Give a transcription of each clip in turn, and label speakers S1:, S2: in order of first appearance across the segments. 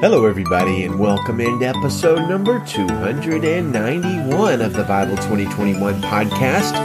S1: Hello, everybody, and welcome into episode number 291 of the Bible 2021 podcast.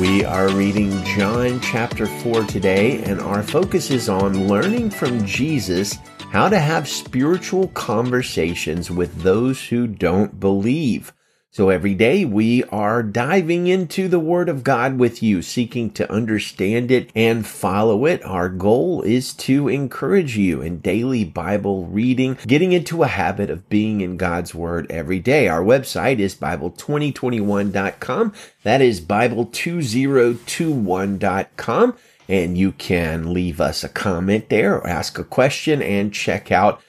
S1: We are reading John chapter 4 today, and our focus is on learning from Jesus how to have spiritual conversations with those who don't believe. So every day we are diving into the Word of God with you, seeking to understand it and follow it. Our goal is to encourage you in daily Bible reading, getting into a habit of being in God's Word every day. Our website is Bible2021.com. That is Bible2021.com. And you can leave us a comment there or ask a question and check out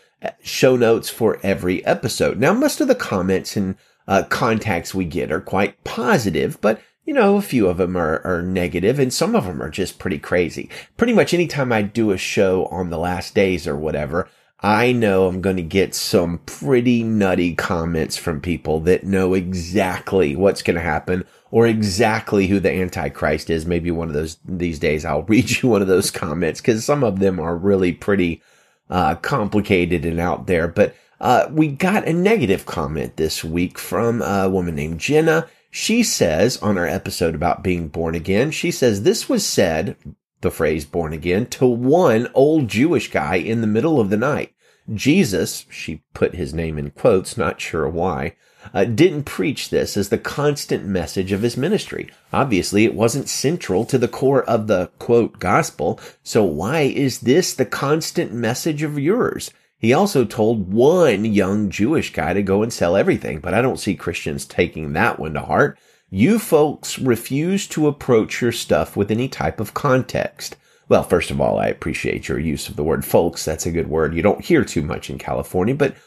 S1: show notes for every episode. Now, most of the comments and uh, contacts we get are quite positive, but you know, a few of them are, are negative and some of them are just pretty crazy. Pretty much anytime I do a show on the last days or whatever, I know I'm going to get some pretty nutty comments from people that know exactly what's going to happen or exactly who the Antichrist is. Maybe one of those, these days I'll read you one of those comments because some of them are really pretty, uh, complicated and out there, but uh, we got a negative comment this week from a woman named Jenna. She says on our episode about being born again, she says this was said, the phrase born again, to one old Jewish guy in the middle of the night. Jesus, she put his name in quotes, not sure why, uh, didn't preach this as the constant message of his ministry. Obviously, it wasn't central to the core of the quote gospel. So why is this the constant message of yours? He also told one young Jewish guy to go and sell everything, but I don't see Christians taking that one to heart. You folks refuse to approach your stuff with any type of context. Well, first of all, I appreciate your use of the word folks. That's a good word. You don't hear too much in California, but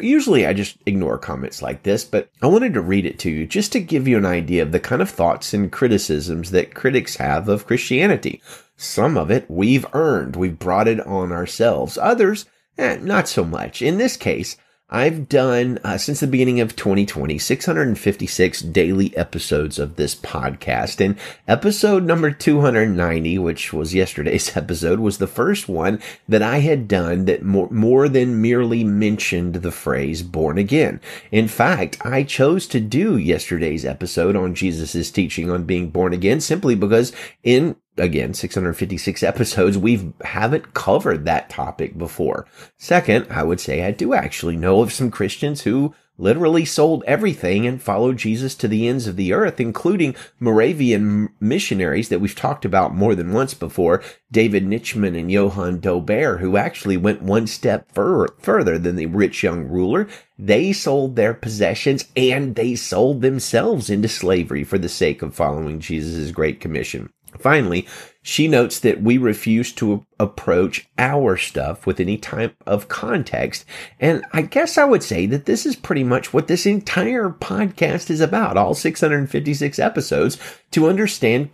S1: usually I just ignore comments like this. But I wanted to read it to you just to give you an idea of the kind of thoughts and criticisms that critics have of Christianity. Some of it we've earned, we've brought it on ourselves. Others, Eh, not so much. In this case, I've done, uh, since the beginning of 2020, 656 daily episodes of this podcast. And episode number 290, which was yesterday's episode, was the first one that I had done that more, more than merely mentioned the phrase born again. In fact, I chose to do yesterday's episode on Jesus' teaching on being born again simply because in again 656 episodes we haven't covered that topic before second i would say i do actually know of some christians who literally sold everything and followed jesus to the ends of the earth including moravian missionaries that we've talked about more than once before david nitschmann and johann dobert who actually went one step fur- further than the rich young ruler they sold their possessions and they sold themselves into slavery for the sake of following jesus' great commission Finally, she notes that we refuse to approach our stuff with any type of context. And I guess I would say that this is pretty much what this entire podcast is about, all 656 episodes, to understand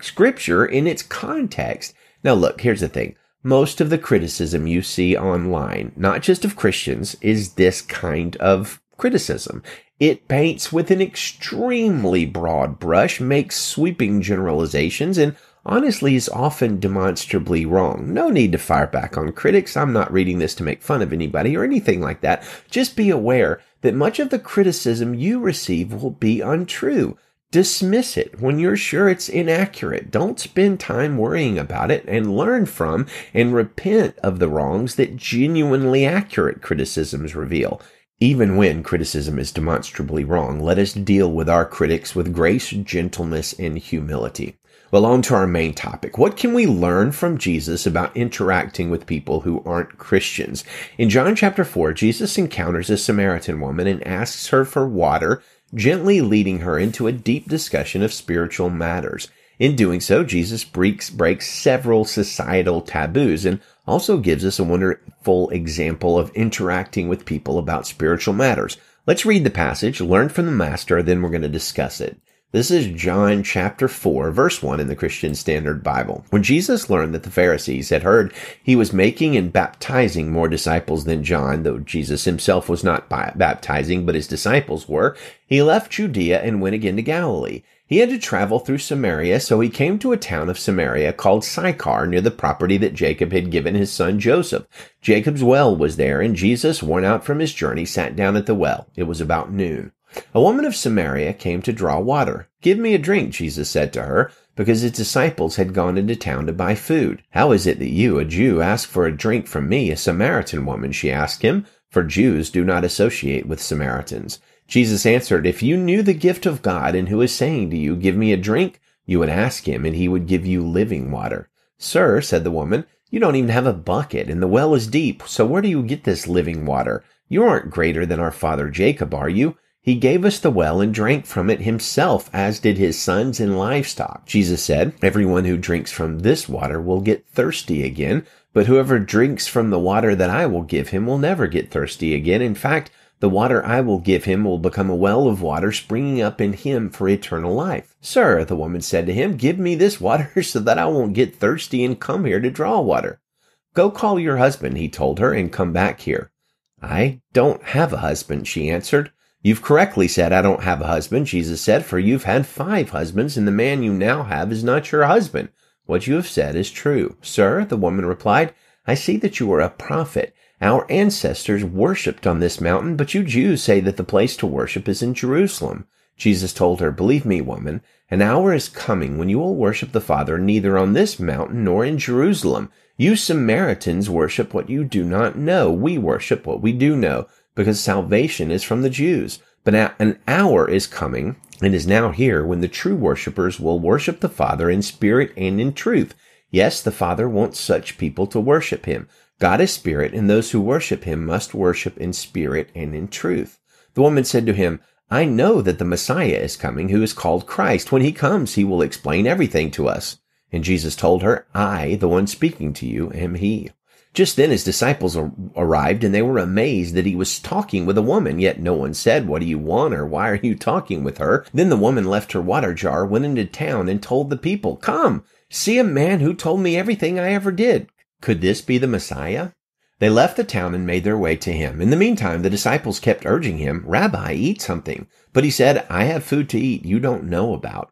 S1: scripture in its context. Now, look, here's the thing. Most of the criticism you see online, not just of Christians, is this kind of criticism. It paints with an extremely broad brush, makes sweeping generalizations, and honestly is often demonstrably wrong. No need to fire back on critics. I'm not reading this to make fun of anybody or anything like that. Just be aware that much of the criticism you receive will be untrue. Dismiss it when you're sure it's inaccurate. Don't spend time worrying about it and learn from and repent of the wrongs that genuinely accurate criticisms reveal. Even when criticism is demonstrably wrong, let us deal with our critics with grace, gentleness, and humility. Well, on to our main topic. What can we learn from Jesus about interacting with people who aren't Christians? In John chapter 4, Jesus encounters a Samaritan woman and asks her for water, gently leading her into a deep discussion of spiritual matters. In doing so, Jesus breaks, breaks several societal taboos and also gives us a wonderful example of interacting with people about spiritual matters. Let's read the passage, learn from the master, then we're going to discuss it. This is John chapter 4, verse 1 in the Christian Standard Bible. When Jesus learned that the Pharisees had heard he was making and baptizing more disciples than John, though Jesus himself was not baptizing, but his disciples were, he left Judea and went again to Galilee. He had to travel through Samaria, so he came to a town of Samaria called Sychar near the property that Jacob had given his son Joseph. Jacob's well was there, and Jesus, worn out from his journey, sat down at the well. It was about noon. A woman of Samaria came to draw water. Give me a drink, Jesus said to her, because his disciples had gone into town to buy food. How is it that you, a Jew, ask for a drink from me, a Samaritan woman? She asked him, for Jews do not associate with Samaritans. Jesus answered, If you knew the gift of God and who is saying to you, 'Give me a drink, you would ask him, and he would give you living water. Sir, said the woman, you don't even have a bucket, and the well is deep, so where do you get this living water? You aren't greater than our father Jacob, are you? He gave us the well and drank from it himself, as did his sons and livestock. Jesus said, Everyone who drinks from this water will get thirsty again, but whoever drinks from the water that I will give him will never get thirsty again. In fact, the water I will give him will become a well of water springing up in him for eternal life. Sir, the woman said to him, give me this water so that I won't get thirsty and come here to draw water. Go call your husband, he told her, and come back here. I don't have a husband, she answered. You've correctly said, I don't have a husband, Jesus said, for you've had five husbands, and the man you now have is not your husband. What you have said is true. Sir, the woman replied, I see that you are a prophet. Our ancestors worshipped on this mountain, but you Jews say that the place to worship is in Jerusalem. Jesus told her, Believe me, woman, an hour is coming when you will worship the Father neither on this mountain nor in Jerusalem. You Samaritans worship what you do not know. We worship what we do know, because salvation is from the Jews. But an hour is coming, and is now here, when the true worshippers will worship the Father in spirit and in truth. Yes, the Father wants such people to worship him. God is spirit, and those who worship him must worship in spirit and in truth. The woman said to him, I know that the Messiah is coming, who is called Christ. When he comes, he will explain everything to us. And Jesus told her, I, the one speaking to you, am he. Just then his disciples arrived, and they were amazed that he was talking with a woman, yet no one said, What do you want, or why are you talking with her? Then the woman left her water jar, went into town, and told the people, Come, see a man who told me everything I ever did. Could this be the Messiah? They left the town and made their way to him. In the meantime, the disciples kept urging him, Rabbi, eat something. But he said, I have food to eat you don't know about.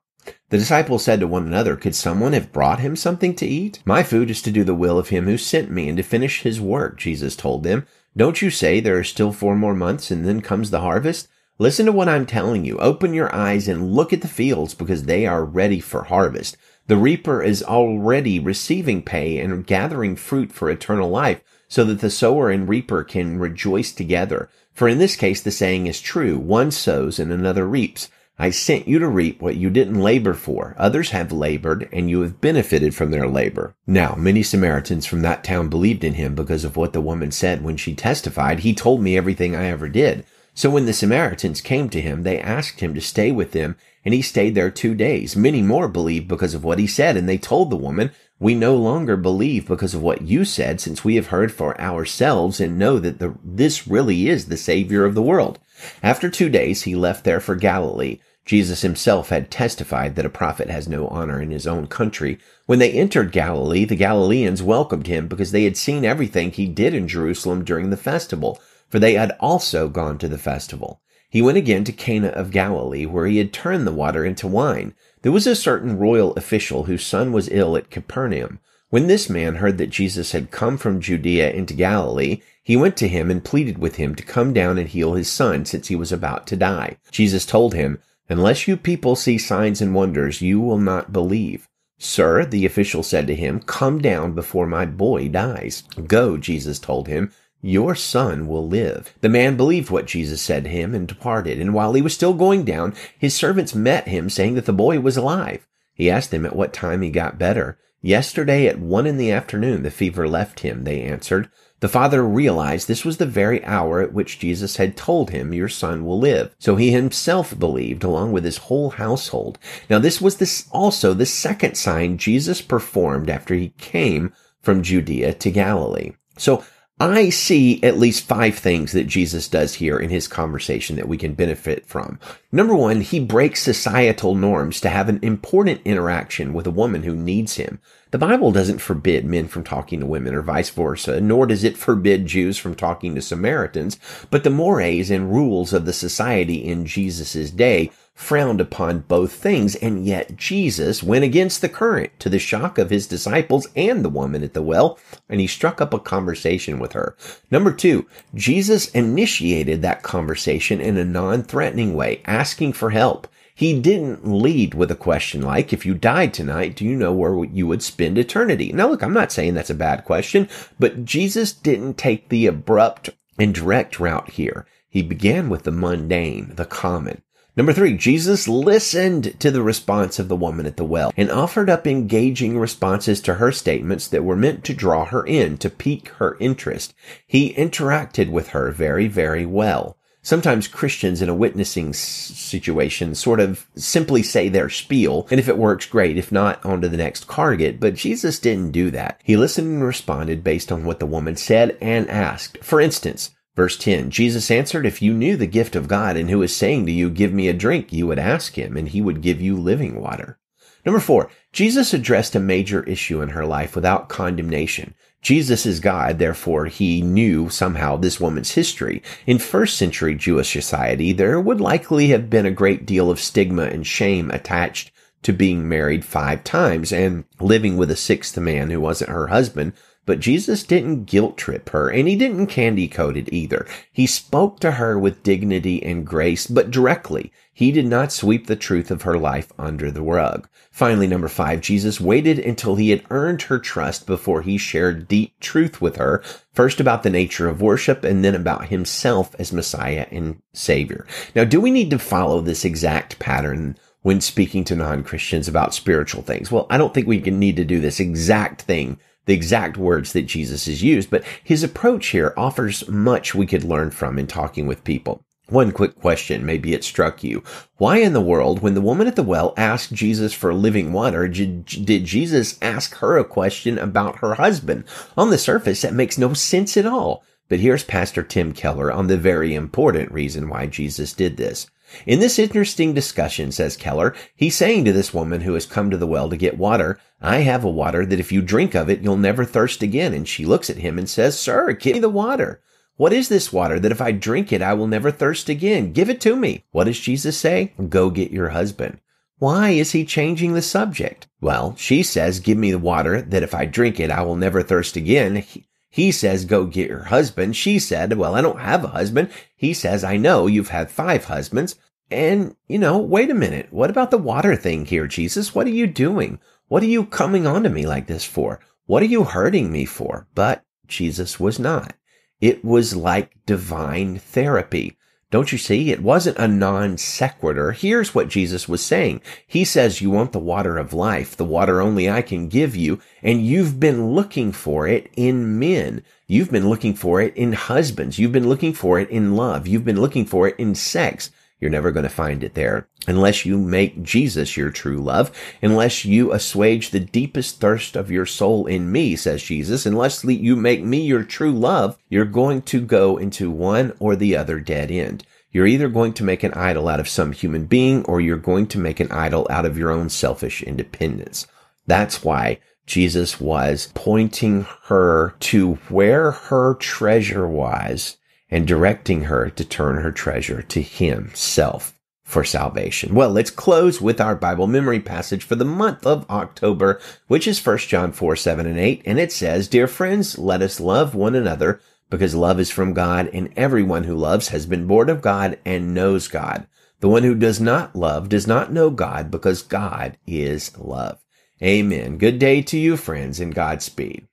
S1: The disciples said to one another, Could someone have brought him something to eat? My food is to do the will of him who sent me and to finish his work, Jesus told them. Don't you say there are still four more months and then comes the harvest? Listen to what I'm telling you. Open your eyes and look at the fields because they are ready for harvest. The reaper is already receiving pay and gathering fruit for eternal life, so that the sower and reaper can rejoice together. For in this case, the saying is true. One sows and another reaps. I sent you to reap what you didn't labor for. Others have labored, and you have benefited from their labor. Now, many Samaritans from that town believed in him because of what the woman said when she testified, He told me everything I ever did. So when the Samaritans came to him, they asked him to stay with them, and he stayed there two days. Many more believed because of what he said, and they told the woman, We no longer believe because of what you said, since we have heard for ourselves and know that the, this really is the Savior of the world. After two days, he left there for Galilee. Jesus himself had testified that a prophet has no honor in his own country. When they entered Galilee, the Galileans welcomed him because they had seen everything he did in Jerusalem during the festival for they had also gone to the festival. He went again to Cana of Galilee, where he had turned the water into wine. There was a certain royal official whose son was ill at Capernaum. When this man heard that Jesus had come from Judea into Galilee, he went to him and pleaded with him to come down and heal his son, since he was about to die. Jesus told him, Unless you people see signs and wonders, you will not believe. Sir, the official said to him, Come down before my boy dies. Go, Jesus told him. Your son will live. The man believed what Jesus said to him and departed. And while he was still going down, his servants met him, saying that the boy was alive. He asked them at what time he got better. Yesterday at one in the afternoon, the fever left him, they answered. The father realized this was the very hour at which Jesus had told him, Your son will live. So he himself believed, along with his whole household. Now, this was this also the second sign Jesus performed after he came from Judea to Galilee. So I see at least five things that Jesus does here in his conversation that we can benefit from. Number one, he breaks societal norms to have an important interaction with a woman who needs him. The Bible doesn't forbid men from talking to women or vice versa, nor does it forbid Jews from talking to Samaritans, but the mores and rules of the society in Jesus' day frowned upon both things, and yet Jesus went against the current to the shock of his disciples and the woman at the well, and he struck up a conversation with her. Number two, Jesus initiated that conversation in a non-threatening way, asking for help. He didn't lead with a question like, if you died tonight, do you know where you would spend eternity? Now look, I'm not saying that's a bad question, but Jesus didn't take the abrupt and direct route here. He began with the mundane, the common. Number three, Jesus listened to the response of the woman at the well and offered up engaging responses to her statements that were meant to draw her in, to pique her interest. He interacted with her very, very well. Sometimes Christians in a witnessing situation sort of simply say their spiel, and if it works, great. If not, on to the next target. But Jesus didn't do that. He listened and responded based on what the woman said and asked. For instance, Verse 10 Jesus answered, If you knew the gift of God and who is saying to you, Give me a drink, you would ask him, and he would give you living water. Number four, Jesus addressed a major issue in her life without condemnation. Jesus is God, therefore he knew somehow this woman's history. In first century Jewish society, there would likely have been a great deal of stigma and shame attached to being married five times and living with a sixth man who wasn't her husband but Jesus didn't guilt trip her and he didn't candy coat it either. He spoke to her with dignity and grace, but directly. He did not sweep the truth of her life under the rug. Finally, number five, Jesus waited until he had earned her trust before he shared deep truth with her, first about the nature of worship and then about himself as Messiah and Savior. Now, do we need to follow this exact pattern when speaking to non-Christians about spiritual things? Well, I don't think we need to do this exact thing the exact words that Jesus has used, but his approach here offers much we could learn from in talking with people. One quick question, maybe it struck you. Why in the world, when the woman at the well asked Jesus for living water, did Jesus ask her a question about her husband? On the surface, that makes no sense at all. But here's Pastor Tim Keller on the very important reason why Jesus did this. In this interesting discussion, says Keller, he's saying to this woman who has come to the well to get water, I have a water that if you drink of it, you'll never thirst again. And she looks at him and says, Sir, give me the water. What is this water that if I drink it, I will never thirst again? Give it to me. What does Jesus say? Go get your husband. Why is he changing the subject? Well, she says, Give me the water that if I drink it, I will never thirst again. He, says, Go get your husband. She said, Well, I don't have a husband. He says, I know you've had five husbands. And, you know, wait a minute. What about the water thing here, Jesus? What are you doing? What are you coming onto me like this for? What are you hurting me for? But Jesus was not. It was like divine therapy. Don't you see? It wasn't a non sequitur. Here's what Jesus was saying. He says, you want the water of life, the water only I can give you, and you've been looking for it in men. You've been looking for it in husbands. You've been looking for it in love. You've been looking for it in sex. You're never going to find it there unless you make Jesus your true love, unless you assuage the deepest thirst of your soul in me, says Jesus, unless you make me your true love, you're going to go into one or the other dead end. You're either going to make an idol out of some human being or you're going to make an idol out of your own selfish independence. That's why Jesus was pointing her to where her treasure was and directing her to turn her treasure to Himself for salvation. Well, let's close with our Bible memory passage for the month of October, which is 1 John 4, 7 and 8. And it says, Dear friends, let us love one another because love is from God and everyone who loves has been born of God and knows God. The one who does not love does not know God because God is love. Amen. Good day to you, friends, and Godspeed.